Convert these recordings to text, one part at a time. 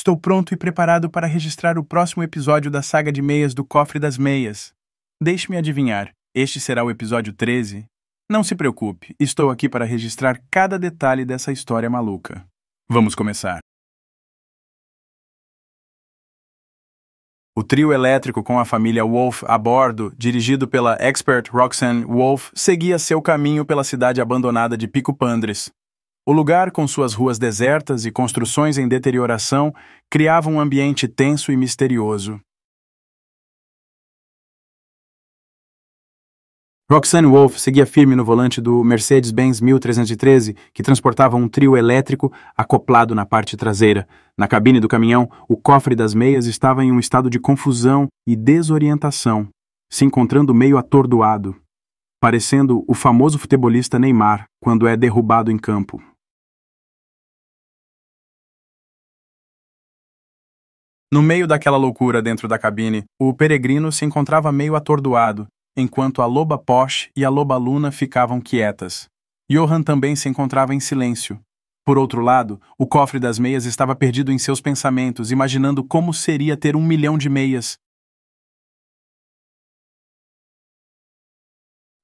Estou pronto e preparado para registrar o próximo episódio da saga de meias do Cofre das Meias. Deixe-me adivinhar, este será o episódio 13? Não se preocupe, estou aqui para registrar cada detalhe dessa história maluca. Vamos começar. O trio elétrico com a família Wolf a bordo, dirigido pela expert Roxanne Wolf, seguia seu caminho pela cidade abandonada de Pico Pandres, o lugar, com suas ruas desertas e construções em deterioração, criava um ambiente tenso e misterioso. Roxanne Wolf seguia firme no volante do Mercedes-Benz 1313, que transportava um trio elétrico acoplado na parte traseira. Na cabine do caminhão, o cofre das meias estava em um estado de confusão e desorientação, se encontrando meio atordoado, parecendo o famoso futebolista Neymar quando é derrubado em campo. No meio daquela loucura dentro da cabine, o peregrino se encontrava meio atordoado, enquanto a loba Posh e a loba Luna ficavam quietas. Johan também se encontrava em silêncio. Por outro lado, o cofre das meias estava perdido em seus pensamentos, imaginando como seria ter um milhão de meias.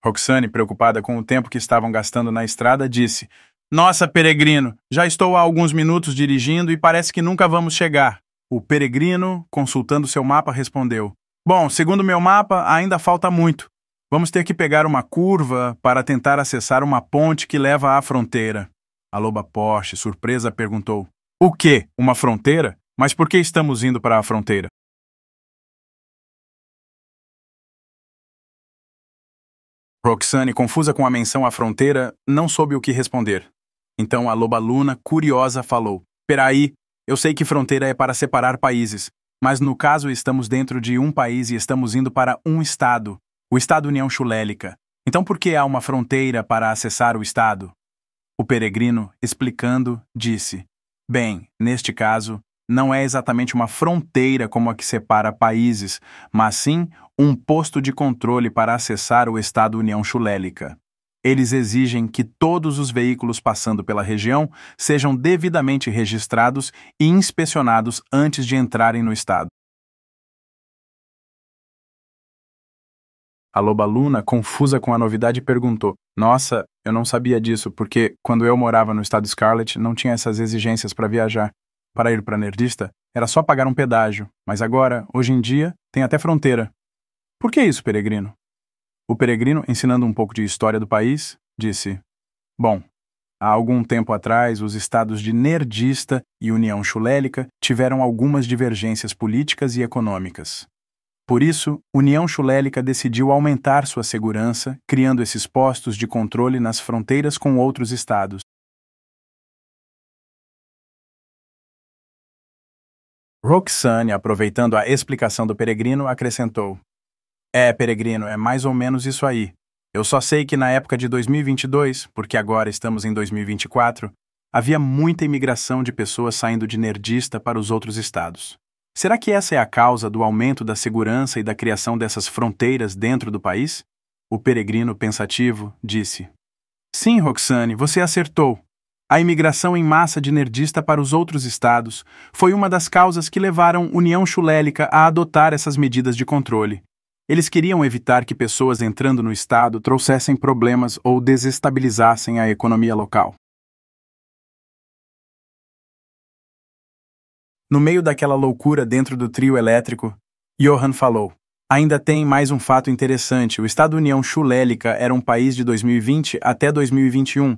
Roxane, preocupada com o tempo que estavam gastando na estrada, disse: Nossa, peregrino, já estou há alguns minutos dirigindo e parece que nunca vamos chegar. O peregrino, consultando seu mapa, respondeu: Bom, segundo meu mapa, ainda falta muito. Vamos ter que pegar uma curva para tentar acessar uma ponte que leva à fronteira. A loba Porsche, surpresa, perguntou: O quê? Uma fronteira? Mas por que estamos indo para a fronteira? Roxane, confusa com a menção à fronteira, não soube o que responder. Então a loba Luna, curiosa, falou: Peraí, eu sei que fronteira é para separar países, mas no caso estamos dentro de um país e estamos indo para um Estado, o Estado União Chulélica. Então por que há uma fronteira para acessar o Estado? O peregrino, explicando, disse: Bem, neste caso, não é exatamente uma fronteira como a que separa países, mas sim um posto de controle para acessar o Estado União Chulélica. Eles exigem que todos os veículos passando pela região sejam devidamente registrados e inspecionados antes de entrarem no estado. A loba Luna, confusa com a novidade, perguntou: Nossa, eu não sabia disso, porque quando eu morava no estado Scarlet não tinha essas exigências para viajar. Para ir para Nerdista, era só pagar um pedágio, mas agora, hoje em dia, tem até fronteira. Por que isso, peregrino? O peregrino, ensinando um pouco de história do país, disse: Bom, há algum tempo atrás, os estados de Nerdista e União Chulélica tiveram algumas divergências políticas e econômicas. Por isso, União Chulélica decidiu aumentar sua segurança, criando esses postos de controle nas fronteiras com outros estados. Roxane, aproveitando a explicação do peregrino, acrescentou: é, peregrino, é mais ou menos isso aí. Eu só sei que na época de 2022, porque agora estamos em 2024, havia muita imigração de pessoas saindo de Nerdista para os outros estados. Será que essa é a causa do aumento da segurança e da criação dessas fronteiras dentro do país? O peregrino pensativo disse: Sim, Roxane, você acertou. A imigração em massa de nerdista para os outros estados foi uma das causas que levaram União Chulélica a adotar essas medidas de controle, eles queriam evitar que pessoas entrando no Estado trouxessem problemas ou desestabilizassem a economia local. No meio daquela loucura dentro do trio elétrico, Johan falou: Ainda tem mais um fato interessante. O Estado União Chulélica era um país de 2020 até 2021,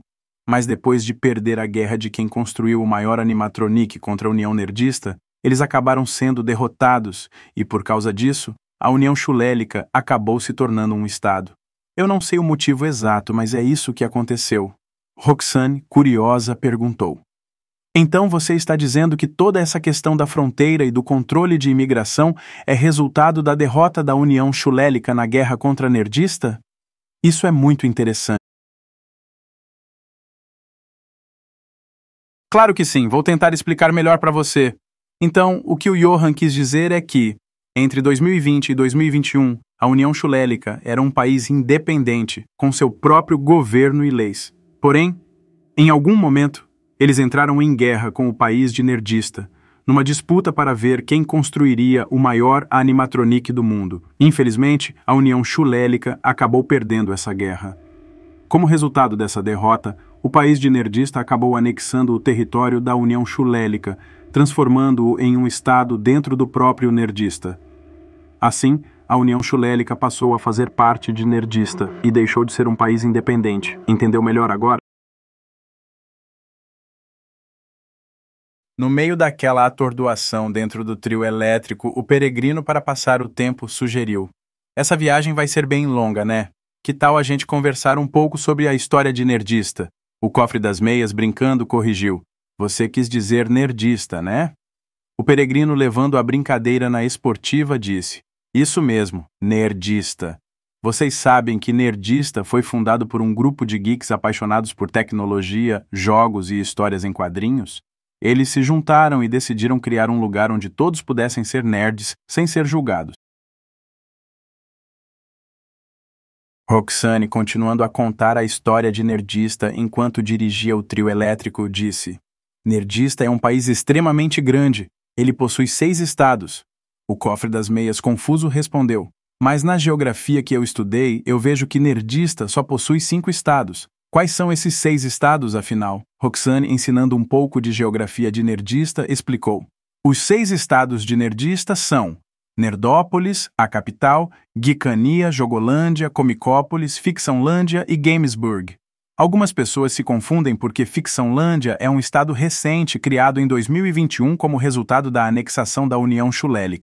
mas depois de perder a guerra de quem construiu o maior animatronic contra a União Nerdista, eles acabaram sendo derrotados e, por causa disso, a União Chulélica acabou se tornando um Estado. Eu não sei o motivo exato, mas é isso que aconteceu. Roxane, curiosa, perguntou. Então você está dizendo que toda essa questão da fronteira e do controle de imigração é resultado da derrota da União Chulélica na guerra contra a nerdista? Isso é muito interessante. Claro que sim, vou tentar explicar melhor para você. Então, o que o Johan quis dizer é que, entre 2020 e 2021, a União Chulélica era um país independente, com seu próprio governo e leis. Porém, em algum momento, eles entraram em guerra com o país de Nerdista, numa disputa para ver quem construiria o maior animatronic do mundo. Infelizmente, a União Chulélica acabou perdendo essa guerra. Como resultado dessa derrota, o país de Nerdista acabou anexando o território da União Chulélica, transformando-o em um estado dentro do próprio Nerdista. Assim, a União Chulélica passou a fazer parte de Nerdista e deixou de ser um país independente. Entendeu melhor agora? No meio daquela atordoação dentro do trio elétrico, o peregrino, para passar o tempo, sugeriu: Essa viagem vai ser bem longa, né? Que tal a gente conversar um pouco sobre a história de Nerdista? O cofre das meias, brincando, corrigiu: Você quis dizer nerdista, né? O peregrino, levando a brincadeira na esportiva, disse: isso mesmo, nerdista. Vocês sabem que Nerdista foi fundado por um grupo de geeks apaixonados por tecnologia, jogos e histórias em quadrinhos? Eles se juntaram e decidiram criar um lugar onde todos pudessem ser nerds sem ser julgados. Roxane, continuando a contar a história de Nerdista enquanto dirigia o trio elétrico, disse: Nerdista é um país extremamente grande. Ele possui seis estados, o cofre das meias confuso respondeu: Mas na geografia que eu estudei, eu vejo que nerdista só possui cinco estados. Quais são esses seis estados, afinal? Roxane, ensinando um pouco de geografia de nerdista, explicou. Os seis estados de nerdista são Nerdópolis, a capital, Geekania, Jogolândia, Comicópolis, Ficçãolândia e Gamesburg. Algumas pessoas se confundem porque Ficçãolândia é um estado recente criado em 2021 como resultado da anexação da União Chulelic.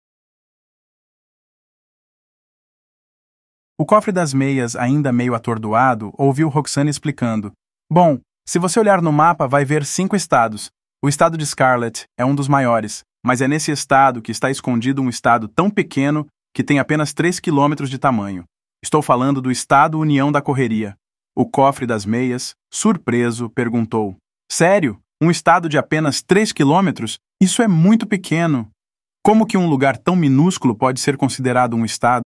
O cofre das meias, ainda meio atordoado, ouviu Roxane explicando. Bom, se você olhar no mapa, vai ver cinco estados. O estado de Scarlet é um dos maiores, mas é nesse estado que está escondido um estado tão pequeno que tem apenas 3 quilômetros de tamanho. Estou falando do estado União da Correria. O cofre das meias, surpreso, perguntou: Sério? Um estado de apenas 3 quilômetros? Isso é muito pequeno. Como que um lugar tão minúsculo pode ser considerado um estado?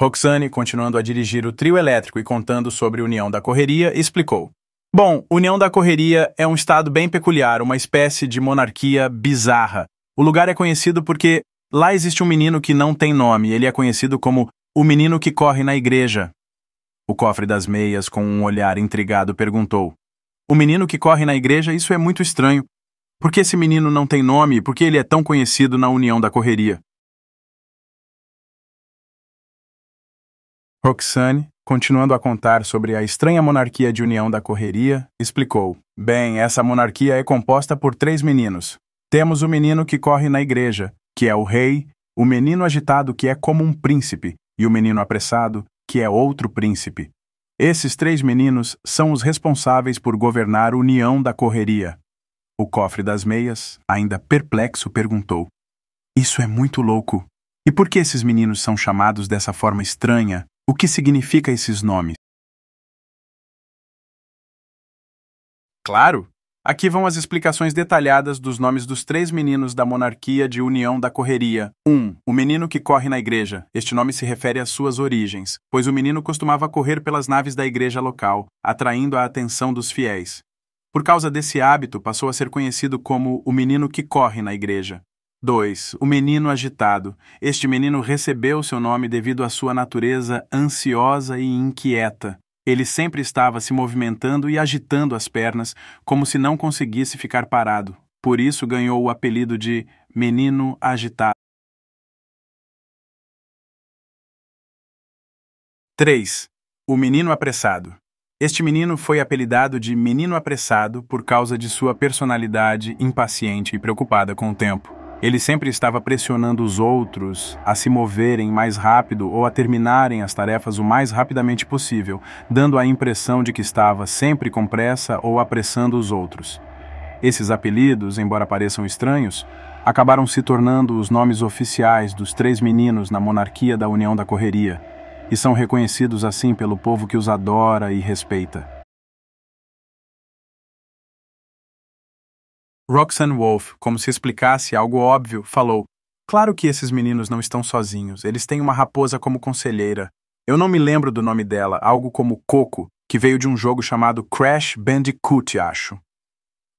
Roxane, continuando a dirigir o trio elétrico e contando sobre união da correria, explicou. Bom, união da correria é um estado bem peculiar, uma espécie de monarquia bizarra. O lugar é conhecido porque lá existe um menino que não tem nome, ele é conhecido como o menino que corre na igreja. O cofre das meias, com um olhar intrigado, perguntou: O menino que corre na igreja, isso é muito estranho. Por que esse menino não tem nome? Por que ele é tão conhecido na união da correria? Roxane, continuando a contar sobre a estranha monarquia de união da correria, explicou: Bem, essa monarquia é composta por três meninos. Temos o menino que corre na igreja, que é o rei, o menino agitado, que é como um príncipe, e o menino apressado, que é outro príncipe. Esses três meninos são os responsáveis por governar a união da correria. O cofre das meias, ainda perplexo, perguntou: Isso é muito louco. E por que esses meninos são chamados dessa forma estranha, o que significa esses nomes? Claro! Aqui vão as explicações detalhadas dos nomes dos três meninos da monarquia de União da Correria. 1. Um, o menino que corre na igreja. Este nome se refere às suas origens, pois o menino costumava correr pelas naves da igreja local, atraindo a atenção dos fiéis. Por causa desse hábito, passou a ser conhecido como o menino que corre na igreja. 2. O menino agitado. Este menino recebeu seu nome devido à sua natureza ansiosa e inquieta. Ele sempre estava se movimentando e agitando as pernas, como se não conseguisse ficar parado. Por isso ganhou o apelido de menino agitado. 3. O menino apressado. Este menino foi apelidado de menino apressado por causa de sua personalidade impaciente e preocupada com o tempo. Ele sempre estava pressionando os outros a se moverem mais rápido ou a terminarem as tarefas o mais rapidamente possível, dando a impressão de que estava sempre com pressa ou apressando os outros. Esses apelidos, embora pareçam estranhos, acabaram se tornando os nomes oficiais dos três meninos na monarquia da União da Correria e são reconhecidos assim pelo povo que os adora e respeita. Roxanne Wolf, como se explicasse algo óbvio, falou: Claro que esses meninos não estão sozinhos, eles têm uma raposa como conselheira. Eu não me lembro do nome dela, algo como Coco, que veio de um jogo chamado Crash Bandicoot, acho.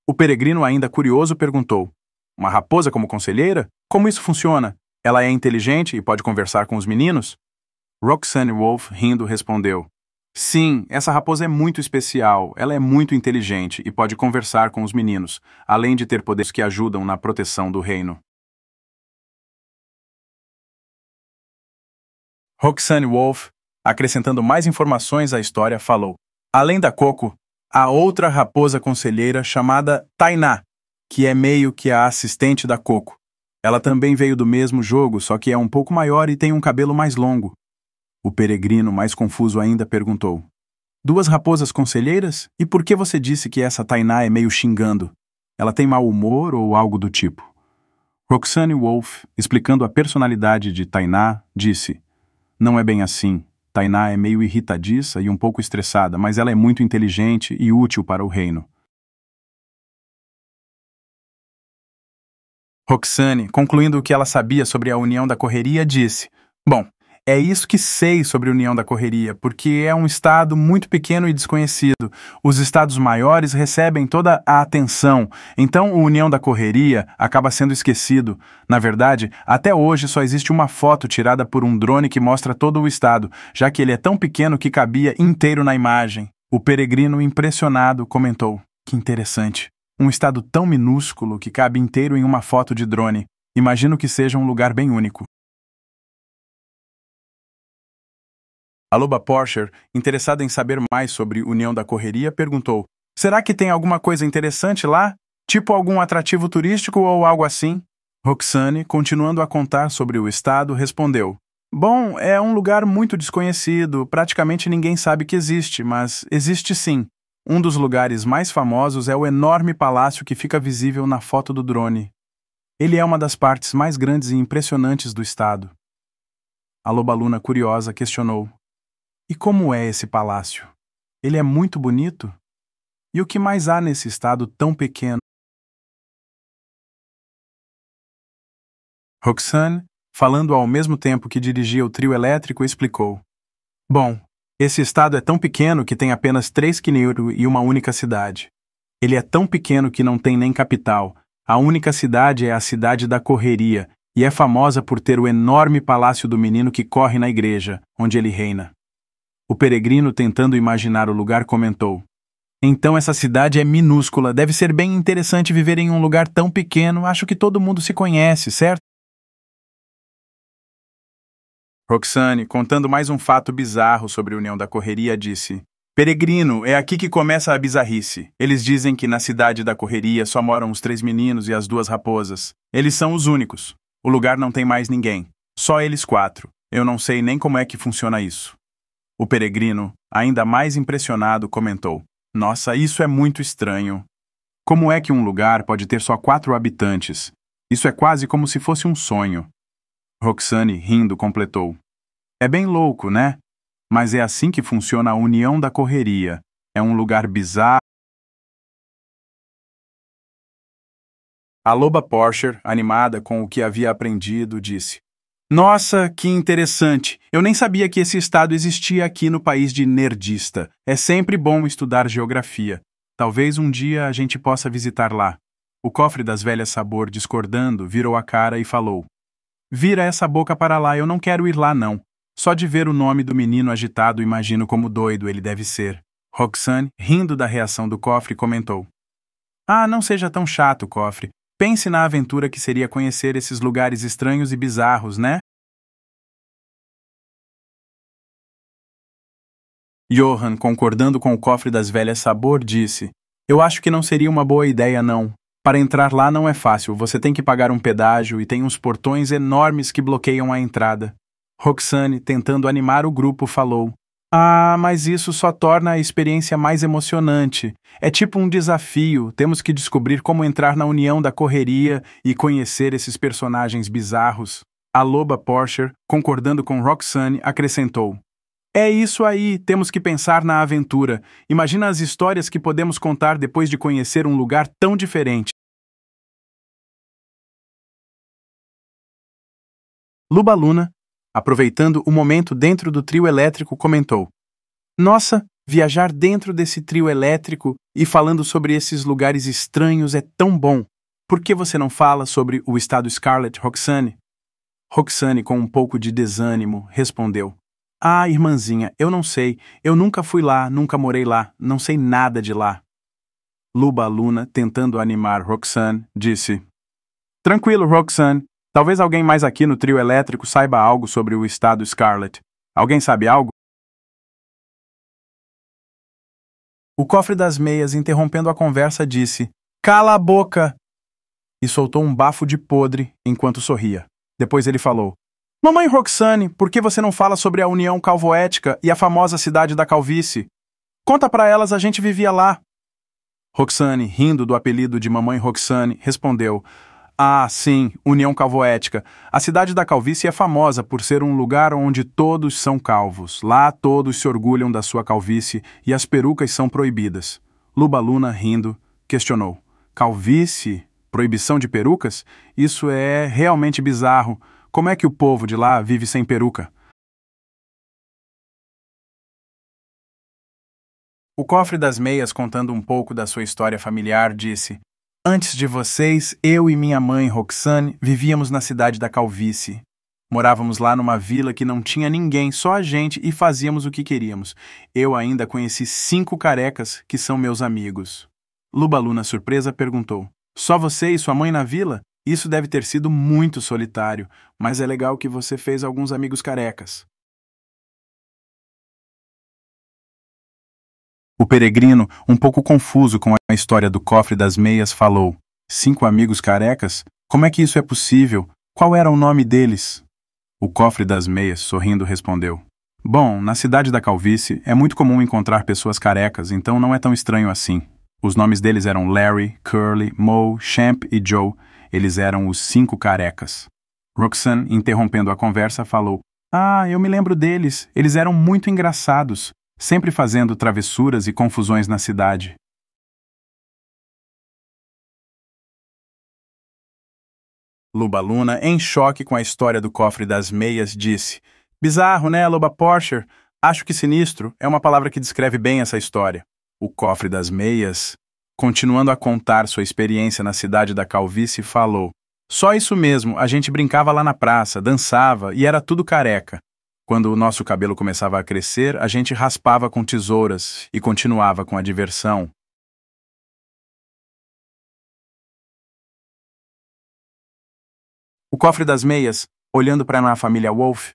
O peregrino, ainda curioso, perguntou: Uma raposa como conselheira? Como isso funciona? Ela é inteligente e pode conversar com os meninos? Roxanne Wolf, rindo, respondeu: Sim, essa raposa é muito especial, ela é muito inteligente e pode conversar com os meninos, além de ter poderes que ajudam na proteção do reino. Roxane Wolf, acrescentando mais informações à história, falou: Além da Coco, há outra raposa conselheira chamada Tainá, que é meio que a assistente da Coco. Ela também veio do mesmo jogo, só que é um pouco maior e tem um cabelo mais longo. O peregrino, mais confuso ainda, perguntou: Duas raposas conselheiras? E por que você disse que essa Tainá é meio xingando? Ela tem mau humor ou algo do tipo? Roxane Wolf, explicando a personalidade de Tainá, disse: Não é bem assim. Tainá é meio irritadiça e um pouco estressada, mas ela é muito inteligente e útil para o reino. Roxane, concluindo o que ela sabia sobre a união da correria, disse: Bom, é isso que sei sobre a União da Correria, porque é um estado muito pequeno e desconhecido. Os estados maiores recebem toda a atenção, então o União da Correria acaba sendo esquecido. Na verdade, até hoje só existe uma foto tirada por um drone que mostra todo o estado, já que ele é tão pequeno que cabia inteiro na imagem. O peregrino, impressionado, comentou: Que interessante. Um estado tão minúsculo que cabe inteiro em uma foto de drone. Imagino que seja um lugar bem único. A loba Porsche, interessada em saber mais sobre União da Correria, perguntou: Será que tem alguma coisa interessante lá? Tipo algum atrativo turístico ou algo assim? Roxane, continuando a contar sobre o estado, respondeu: Bom, é um lugar muito desconhecido, praticamente ninguém sabe que existe, mas existe sim. Um dos lugares mais famosos é o enorme palácio que fica visível na foto do drone. Ele é uma das partes mais grandes e impressionantes do estado. A lobaluna curiosa questionou: e como é esse palácio? Ele é muito bonito? E o que mais há nesse estado tão pequeno? Roxane, falando ao mesmo tempo que dirigia o trio elétrico, explicou: Bom, esse estado é tão pequeno que tem apenas três quineiros e uma única cidade. Ele é tão pequeno que não tem nem capital. A única cidade é a cidade da correria, e é famosa por ter o enorme palácio do menino que corre na igreja, onde ele reina. O peregrino, tentando imaginar o lugar, comentou: Então essa cidade é minúscula, deve ser bem interessante viver em um lugar tão pequeno, acho que todo mundo se conhece, certo? Roxane, contando mais um fato bizarro sobre a união da correria, disse: Peregrino, é aqui que começa a bizarrice. Eles dizem que na cidade da correria só moram os três meninos e as duas raposas. Eles são os únicos. O lugar não tem mais ninguém. Só eles quatro. Eu não sei nem como é que funciona isso. O peregrino, ainda mais impressionado, comentou: Nossa, isso é muito estranho. Como é que um lugar pode ter só quatro habitantes? Isso é quase como se fosse um sonho. Roxane, rindo, completou: É bem louco, né? Mas é assim que funciona a união da correria. É um lugar bizarro. A loba Porsche, animada com o que havia aprendido, disse: nossa, que interessante! Eu nem sabia que esse estado existia aqui no país de nerdista. É sempre bom estudar geografia. Talvez um dia a gente possa visitar lá. O cofre das velhas Sabor, discordando, virou a cara e falou: Vira essa boca para lá, eu não quero ir lá, não. Só de ver o nome do menino agitado, imagino como doido ele deve ser. Roxane, rindo da reação do cofre, comentou: Ah, não seja tão chato, cofre. Pense na aventura que seria conhecer esses lugares estranhos e bizarros, né? Johan, concordando com o cofre das velhas Sabor, disse: Eu acho que não seria uma boa ideia, não. Para entrar lá não é fácil, você tem que pagar um pedágio e tem uns portões enormes que bloqueiam a entrada. Roxane, tentando animar o grupo, falou: ah, mas isso só torna a experiência mais emocionante. É tipo um desafio, temos que descobrir como entrar na união da correria e conhecer esses personagens bizarros. A loba Porsche, concordando com Roxanne, acrescentou: É isso aí, temos que pensar na aventura. Imagina as histórias que podemos contar depois de conhecer um lugar tão diferente. Luba Luna aproveitando o momento dentro do trio elétrico, comentou: Nossa, viajar dentro desse trio elétrico e falando sobre esses lugares estranhos é tão bom. Por que você não fala sobre o estado Scarlet, Roxane? Roxane, com um pouco de desânimo, respondeu: Ah, irmãzinha, eu não sei. Eu nunca fui lá, nunca morei lá, não sei nada de lá. Luba Luna, tentando animar Roxane, disse: Tranquilo, Roxane. Talvez alguém mais aqui no trio elétrico saiba algo sobre o estado Scarlet. Alguém sabe algo? O cofre das meias, interrompendo a conversa, disse: Cala a boca! E soltou um bafo de podre enquanto sorria. Depois ele falou: Mamãe Roxane, por que você não fala sobre a União Calvoética e a famosa cidade da Calvície? Conta para elas, a gente vivia lá. Roxane, rindo do apelido de Mamãe Roxane, respondeu: ah, sim, União Calvoética. A cidade da calvície é famosa por ser um lugar onde todos são calvos. Lá todos se orgulham da sua calvície e as perucas são proibidas. Lubaluna, rindo, questionou: Calvície? Proibição de perucas? Isso é realmente bizarro. Como é que o povo de lá vive sem peruca? O cofre das meias, contando um pouco da sua história familiar, disse: Antes de vocês, eu e minha mãe, Roxane, vivíamos na cidade da Calvície. Morávamos lá numa vila que não tinha ninguém, só a gente, e fazíamos o que queríamos. Eu ainda conheci cinco carecas que são meus amigos. Lubalu, na surpresa, perguntou: Só você e sua mãe na vila? Isso deve ter sido muito solitário, mas é legal que você fez alguns amigos carecas. O peregrino, um pouco confuso com a história do cofre das meias, falou: Cinco amigos carecas? Como é que isso é possível? Qual era o nome deles? O cofre das meias, sorrindo, respondeu: Bom, na cidade da calvície é muito comum encontrar pessoas carecas, então não é tão estranho assim. Os nomes deles eram Larry, Curly, Moe, Champ e Joe. Eles eram os cinco carecas. Roxanne, interrompendo a conversa, falou: Ah, eu me lembro deles. Eles eram muito engraçados sempre fazendo travessuras e confusões na cidade. Lubaluna, em choque com a história do cofre das meias, disse: Bizarro, né, Loba Porsche? Acho que sinistro é uma palavra que descreve bem essa história. O cofre das meias, continuando a contar sua experiência na cidade da Calvície, falou: Só isso mesmo, a gente brincava lá na praça, dançava e era tudo careca. Quando o nosso cabelo começava a crescer, a gente raspava com tesouras e continuava com a diversão. O cofre das meias, olhando para a família Wolf,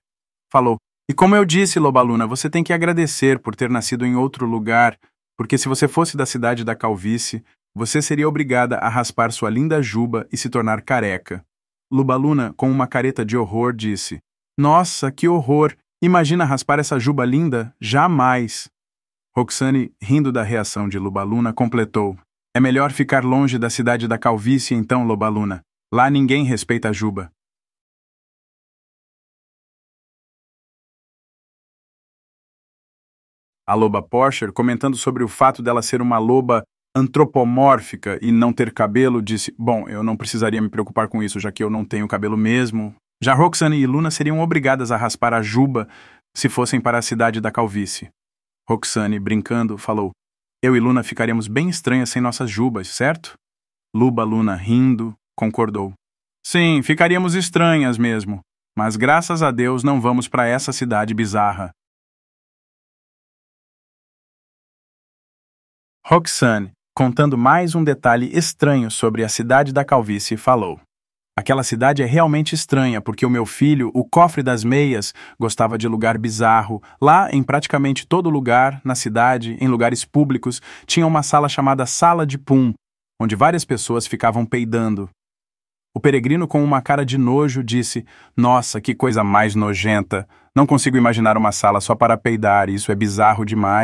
falou: E como eu disse, Lobaluna, você tem que agradecer por ter nascido em outro lugar, porque se você fosse da cidade da calvície, você seria obrigada a raspar sua linda juba e se tornar careca. Lobaluna, com uma careta de horror, disse: Nossa, que horror! Imagina raspar essa juba linda? Jamais! Roxane, rindo da reação de Luna, completou. É melhor ficar longe da cidade da calvície então, Lobaluna. Lá ninguém respeita a juba. A loba Porcher, comentando sobre o fato dela ser uma loba antropomórfica e não ter cabelo, disse: Bom, eu não precisaria me preocupar com isso, já que eu não tenho cabelo mesmo. Já Roxane e Luna seriam obrigadas a raspar a juba se fossem para a cidade da calvície. Roxane, brincando, falou: Eu e Luna ficaríamos bem estranhas sem nossas jubas, certo? Luba Luna, rindo, concordou: Sim, ficaríamos estranhas mesmo, mas graças a Deus não vamos para essa cidade bizarra. Roxane, contando mais um detalhe estranho sobre a cidade da calvície, falou: Aquela cidade é realmente estranha, porque o meu filho, o cofre das meias, gostava de lugar bizarro. Lá, em praticamente todo lugar, na cidade, em lugares públicos, tinha uma sala chamada Sala de Pum, onde várias pessoas ficavam peidando. O peregrino, com uma cara de nojo, disse: Nossa, que coisa mais nojenta! Não consigo imaginar uma sala só para peidar, isso é bizarro demais.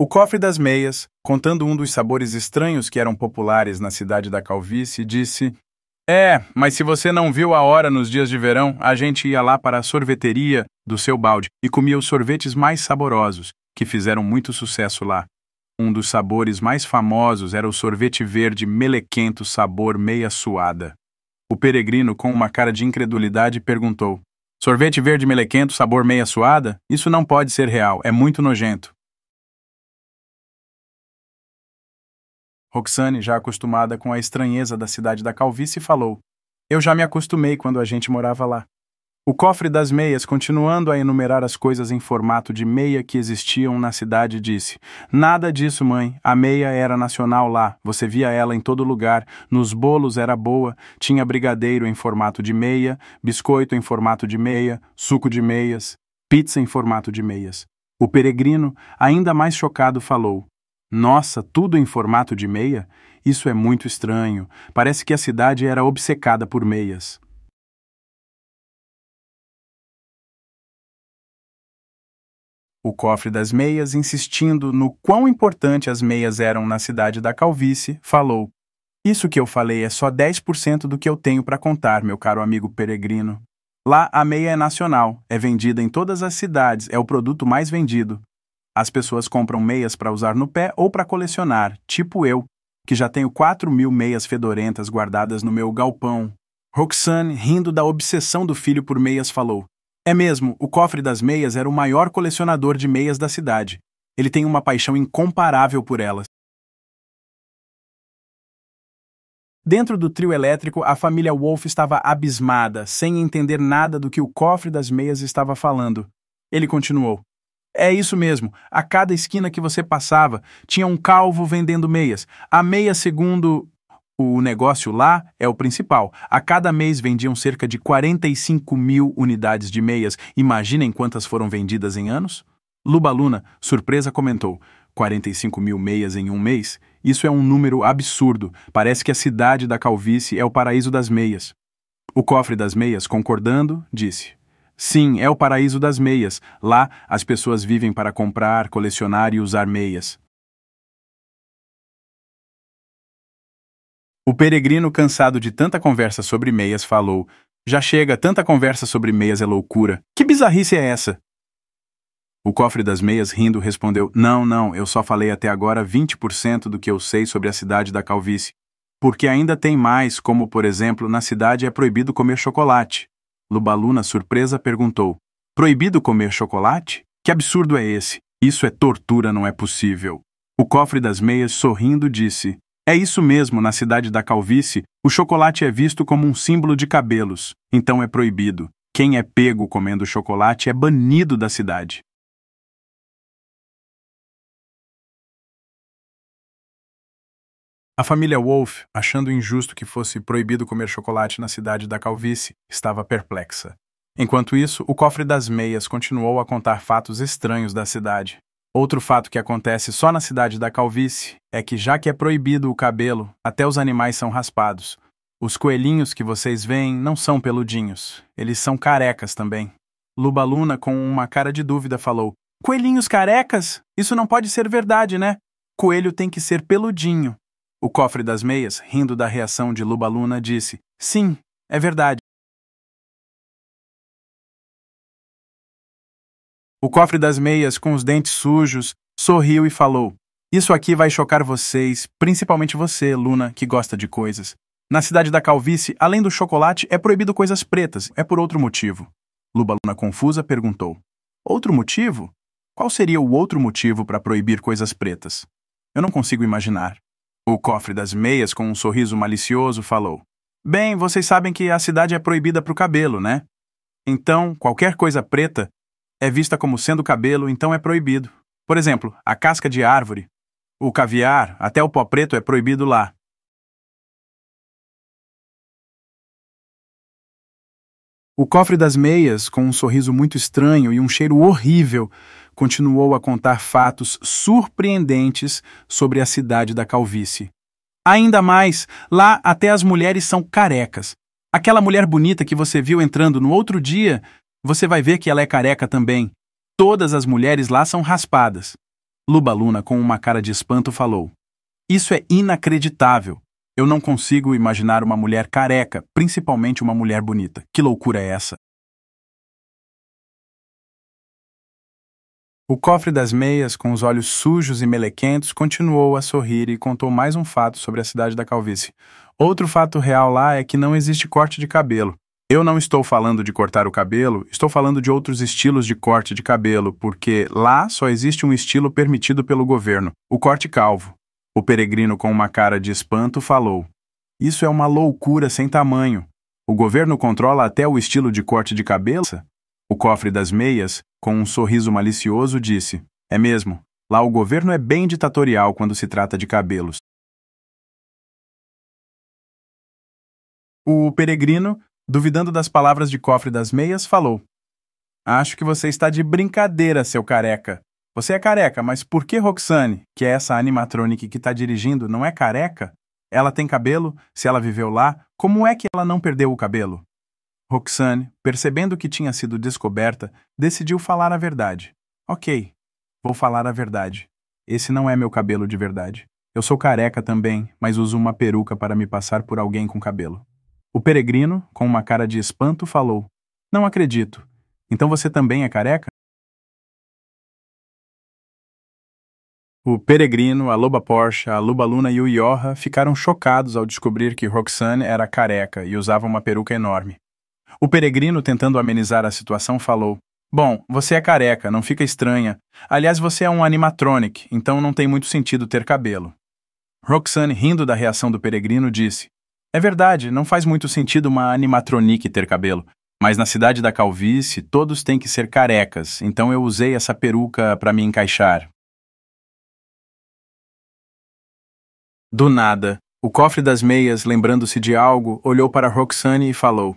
O cofre das meias, contando um dos sabores estranhos que eram populares na cidade da Calvície, disse: É, mas se você não viu a hora nos dias de verão, a gente ia lá para a sorveteria do seu balde e comia os sorvetes mais saborosos, que fizeram muito sucesso lá. Um dos sabores mais famosos era o sorvete verde melequento sabor meia suada. O peregrino, com uma cara de incredulidade, perguntou: Sorvete verde melequento sabor meia suada? Isso não pode ser real, é muito nojento. Roxane, já acostumada com a estranheza da cidade da calvície, falou: Eu já me acostumei quando a gente morava lá. O cofre das meias, continuando a enumerar as coisas em formato de meia que existiam na cidade, disse: Nada disso, mãe. A meia era nacional lá. Você via ela em todo lugar. Nos bolos era boa. Tinha brigadeiro em formato de meia, biscoito em formato de meia, suco de meias, pizza em formato de meias. O peregrino, ainda mais chocado, falou: nossa, tudo em formato de meia? Isso é muito estranho. Parece que a cidade era obcecada por meias. O cofre das meias, insistindo no quão importante as meias eram na cidade da calvície, falou: Isso que eu falei é só 10% do que eu tenho para contar, meu caro amigo peregrino. Lá a meia é nacional, é vendida em todas as cidades, é o produto mais vendido. As pessoas compram meias para usar no pé ou para colecionar, tipo eu, que já tenho 4 mil meias fedorentas guardadas no meu galpão. Roxane, rindo da obsessão do filho por meias, falou: É mesmo, o cofre das meias era o maior colecionador de meias da cidade. Ele tem uma paixão incomparável por elas. Dentro do trio elétrico, a família Wolf estava abismada, sem entender nada do que o cofre das meias estava falando. Ele continuou: é isso mesmo. A cada esquina que você passava, tinha um calvo vendendo meias. A meia segundo. O negócio lá é o principal. A cada mês vendiam cerca de 45 mil unidades de meias. Imaginem quantas foram vendidas em anos? Lubaluna, surpresa, comentou: 45 mil meias em um mês? Isso é um número absurdo. Parece que a cidade da calvície é o paraíso das meias. O cofre das meias, concordando, disse: Sim, é o paraíso das meias. Lá, as pessoas vivem para comprar, colecionar e usar meias. O peregrino, cansado de tanta conversa sobre meias, falou: Já chega, tanta conversa sobre meias é loucura. Que bizarrice é essa? O cofre das meias, rindo, respondeu: Não, não, eu só falei até agora 20% do que eu sei sobre a cidade da calvície. Porque ainda tem mais, como, por exemplo, na cidade é proibido comer chocolate. Lubaluna, surpresa, perguntou: Proibido comer chocolate? Que absurdo é esse? Isso é tortura, não é possível. O cofre das meias, sorrindo, disse: É isso mesmo, na cidade da calvície, o chocolate é visto como um símbolo de cabelos, então é proibido. Quem é pego comendo chocolate é banido da cidade. A família Wolf, achando injusto que fosse proibido comer chocolate na cidade da calvície, estava perplexa. Enquanto isso, o cofre das meias continuou a contar fatos estranhos da cidade. Outro fato que acontece só na cidade da calvície é que, já que é proibido o cabelo, até os animais são raspados. Os coelhinhos que vocês veem não são peludinhos, eles são carecas também. Lubaluna, com uma cara de dúvida, falou: Coelhinhos carecas? Isso não pode ser verdade, né? Coelho tem que ser peludinho. O cofre das meias, rindo da reação de Luba Luna, disse: Sim, é verdade. O cofre das meias, com os dentes sujos, sorriu e falou: Isso aqui vai chocar vocês, principalmente você, Luna, que gosta de coisas. Na cidade da calvície, além do chocolate, é proibido coisas pretas, é por outro motivo. Luba Luna, confusa, perguntou: Outro motivo? Qual seria o outro motivo para proibir coisas pretas? Eu não consigo imaginar. O cofre das meias, com um sorriso malicioso, falou: Bem, vocês sabem que a cidade é proibida para o cabelo, né? Então, qualquer coisa preta é vista como sendo cabelo, então é proibido. Por exemplo, a casca de árvore, o caviar, até o pó preto é proibido lá. O cofre das meias, com um sorriso muito estranho e um cheiro horrível, continuou a contar fatos surpreendentes sobre a cidade da calvície. Ainda mais, lá até as mulheres são carecas. Aquela mulher bonita que você viu entrando no outro dia, você vai ver que ela é careca também. Todas as mulheres lá são raspadas. Lubaluna, com uma cara de espanto, falou: Isso é inacreditável. Eu não consigo imaginar uma mulher careca, principalmente uma mulher bonita. Que loucura é essa? O cofre das meias, com os olhos sujos e melequentos, continuou a sorrir e contou mais um fato sobre a cidade da calvície. Outro fato real lá é que não existe corte de cabelo. Eu não estou falando de cortar o cabelo, estou falando de outros estilos de corte de cabelo, porque lá só existe um estilo permitido pelo governo, o corte calvo. O peregrino, com uma cara de espanto, falou: Isso é uma loucura sem tamanho. O governo controla até o estilo de corte de cabeça? O cofre das meias, com um sorriso malicioso, disse: É mesmo, lá o governo é bem ditatorial quando se trata de cabelos. O peregrino, duvidando das palavras de cofre das meias, falou: Acho que você está de brincadeira, seu careca. Você é careca, mas por que Roxane, que é essa animatronic que está dirigindo, não é careca? Ela tem cabelo? Se ela viveu lá, como é que ela não perdeu o cabelo? Roxane, percebendo que tinha sido descoberta, decidiu falar a verdade. Ok, vou falar a verdade. Esse não é meu cabelo de verdade. Eu sou careca também, mas uso uma peruca para me passar por alguém com cabelo. O peregrino, com uma cara de espanto, falou: Não acredito. Então você também é careca? O peregrino, a loba Porsche, a loba luna e o Iorra ficaram chocados ao descobrir que Roxane era careca e usava uma peruca enorme. O peregrino, tentando amenizar a situação, falou: Bom, você é careca, não fica estranha. Aliás, você é um animatronic, então não tem muito sentido ter cabelo. Roxane, rindo da reação do peregrino, disse: É verdade, não faz muito sentido uma animatronic ter cabelo. Mas na cidade da calvície, todos têm que ser carecas, então eu usei essa peruca para me encaixar. Do nada, o cofre das meias, lembrando-se de algo, olhou para Roxane e falou: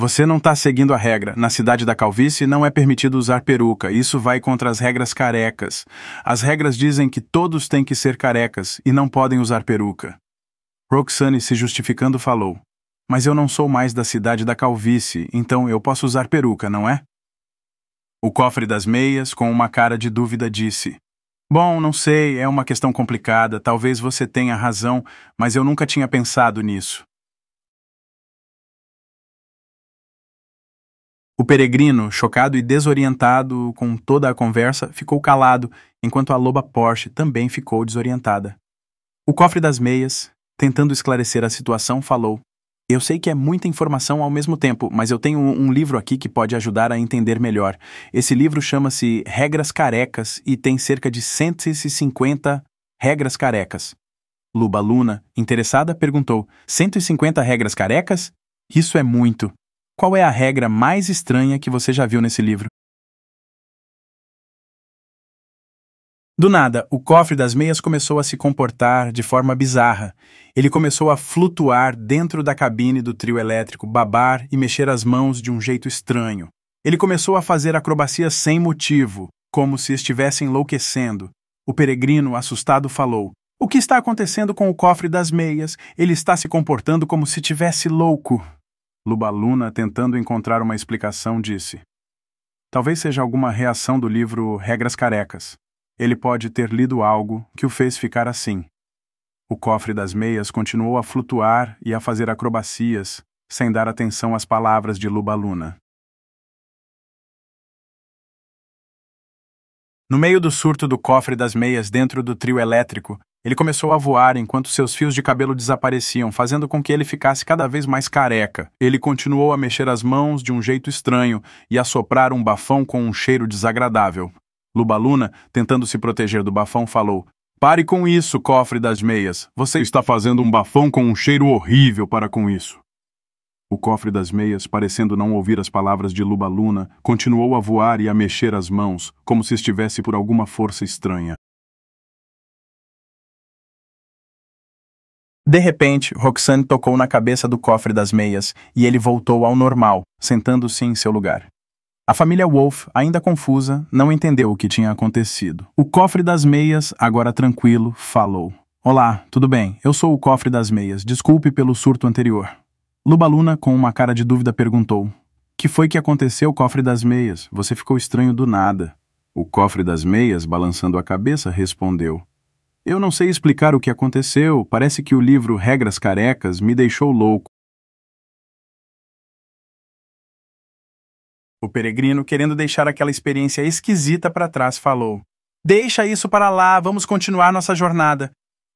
você não está seguindo a regra. Na cidade da calvície não é permitido usar peruca. Isso vai contra as regras carecas. As regras dizem que todos têm que ser carecas e não podem usar peruca. Roxane, se justificando, falou: Mas eu não sou mais da cidade da calvície, então eu posso usar peruca, não é? O cofre das meias, com uma cara de dúvida, disse: Bom, não sei, é uma questão complicada, talvez você tenha razão, mas eu nunca tinha pensado nisso. O peregrino, chocado e desorientado com toda a conversa, ficou calado, enquanto a loba Porsche também ficou desorientada. O cofre das meias, tentando esclarecer a situação, falou: Eu sei que é muita informação ao mesmo tempo, mas eu tenho um livro aqui que pode ajudar a entender melhor. Esse livro chama-se Regras Carecas e tem cerca de 150 regras carecas. Luba Luna, interessada, perguntou: 150 regras carecas? Isso é muito. Qual é a regra mais estranha que você já viu nesse livro? Do nada, o cofre das meias começou a se comportar de forma bizarra. Ele começou a flutuar dentro da cabine do trio elétrico, babar e mexer as mãos de um jeito estranho. Ele começou a fazer acrobacias sem motivo, como se estivesse enlouquecendo. O peregrino, assustado, falou: O que está acontecendo com o cofre das meias? Ele está se comportando como se tivesse louco. Lubaluna, tentando encontrar uma explicação, disse: Talvez seja alguma reação do livro Regras Carecas. Ele pode ter lido algo que o fez ficar assim. O cofre das meias continuou a flutuar e a fazer acrobacias, sem dar atenção às palavras de Lubaluna. No meio do surto do cofre das meias dentro do trio elétrico, ele começou a voar enquanto seus fios de cabelo desapareciam, fazendo com que ele ficasse cada vez mais careca. Ele continuou a mexer as mãos de um jeito estranho e a soprar um bafão com um cheiro desagradável. Lubaluna, tentando se proteger do bafão, falou: Pare com isso, cofre das meias. Você está fazendo um bafão com um cheiro horrível para com isso. O cofre das meias, parecendo não ouvir as palavras de Lubaluna, continuou a voar e a mexer as mãos, como se estivesse por alguma força estranha. De repente, Roxane tocou na cabeça do cofre das meias e ele voltou ao normal, sentando-se em seu lugar. A família Wolf, ainda confusa, não entendeu o que tinha acontecido. O cofre das meias, agora tranquilo, falou: Olá, tudo bem? Eu sou o cofre das meias. Desculpe pelo surto anterior. Lubaluna, com uma cara de dúvida, perguntou: Que foi que aconteceu, cofre das meias? Você ficou estranho do nada. O cofre das meias, balançando a cabeça, respondeu: eu não sei explicar o que aconteceu, parece que o livro Regras Carecas me deixou louco. O peregrino, querendo deixar aquela experiência esquisita para trás, falou: Deixa isso para lá, vamos continuar nossa jornada.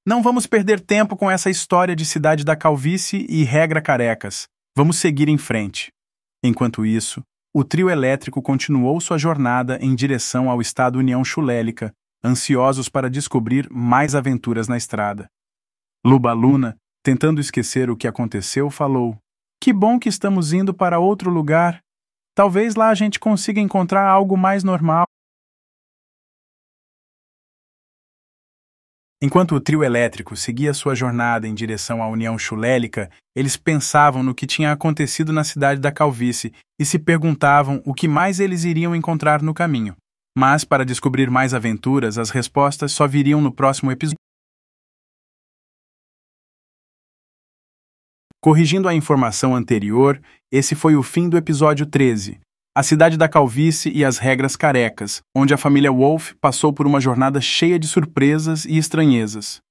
Não vamos perder tempo com essa história de cidade da calvície e regra carecas. Vamos seguir em frente. Enquanto isso, o trio elétrico continuou sua jornada em direção ao estado União Chulélica, ansiosos para descobrir mais aventuras na estrada. Lubaluna, tentando esquecer o que aconteceu, falou: Que bom que estamos indo para outro lugar. Talvez lá a gente consiga encontrar algo mais normal. Enquanto o trio elétrico seguia sua jornada em direção à União Chulélica, eles pensavam no que tinha acontecido na cidade da Calvície e se perguntavam o que mais eles iriam encontrar no caminho. Mas para descobrir mais aventuras, as respostas só viriam no próximo episódio. Corrigindo a informação anterior, esse foi o fim do episódio 13, A Cidade da Calvície e as Regras Carecas, onde a família Wolf passou por uma jornada cheia de surpresas e estranhezas.